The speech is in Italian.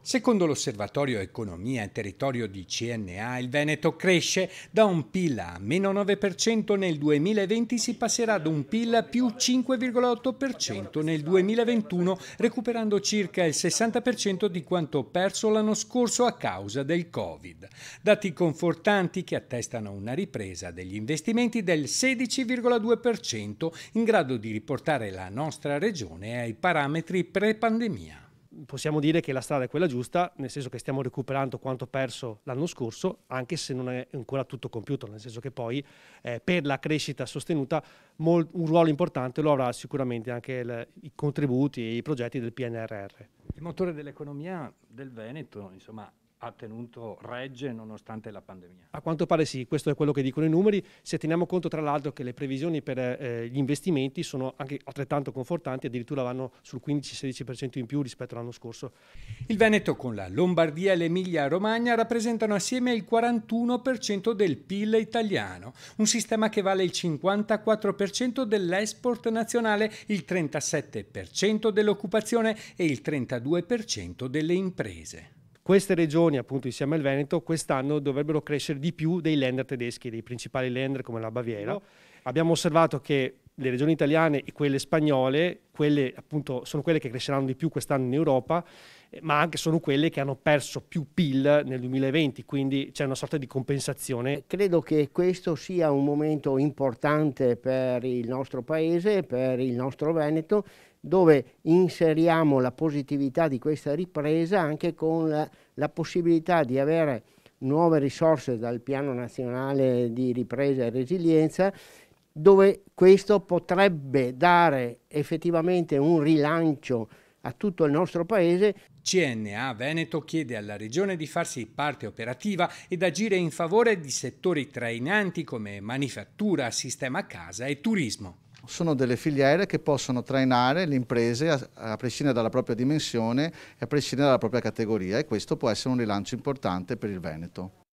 Secondo l'osservatorio Economia e Territorio di CNA, il Veneto cresce da un PIL a meno 9% nel 2020, si passerà ad un PIL a più 5,8% nel 2021, recuperando circa il 60% di quanto perso l'anno scorso a causa del Covid. Dati confortanti che attestano una ripresa degli investimenti del 16,2%, in grado di riportare la nostra regione ai parametri pre-pandemia possiamo dire che la strada è quella giusta, nel senso che stiamo recuperando quanto perso l'anno scorso, anche se non è ancora tutto compiuto, nel senso che poi eh, per la crescita sostenuta molt, un ruolo importante lo avrà sicuramente anche il, i contributi e i progetti del PNRR. Il motore dell'economia del Veneto, insomma, ha tenuto regge nonostante la pandemia. A quanto pare sì, questo è quello che dicono i numeri, se teniamo conto tra l'altro che le previsioni per eh, gli investimenti sono anche altrettanto confortanti, addirittura vanno sul 15-16% in più rispetto all'anno scorso. Il Veneto con la Lombardia e l'Emilia-Romagna rappresentano assieme il 41% del PIL italiano, un sistema che vale il 54% dell'export nazionale, il 37% dell'occupazione e il 32% delle imprese. Queste regioni, appunto insieme al Veneto, quest'anno dovrebbero crescere di più dei lender tedeschi, dei principali lender come la Baviera. No. Ecco. Abbiamo osservato che le regioni italiane e quelle spagnole, quelle appunto sono quelle che cresceranno di più quest'anno in Europa, eh, ma anche sono quelle che hanno perso più PIL nel 2020, quindi c'è una sorta di compensazione. Eh, credo che questo sia un momento importante per il nostro paese, per il nostro Veneto, dove inseriamo la positività di questa ripresa anche con la, la possibilità di avere nuove risorse dal piano nazionale di ripresa e resilienza dove questo potrebbe dare effettivamente un rilancio a tutto il nostro paese. CNA Veneto chiede alla Regione di farsi parte operativa ed agire in favore di settori trainanti come manifattura, sistema casa e turismo sono delle filiere che possono trainare le imprese a, a prescindere dalla propria dimensione e a prescindere dalla propria categoria e questo può essere un rilancio importante per il Veneto.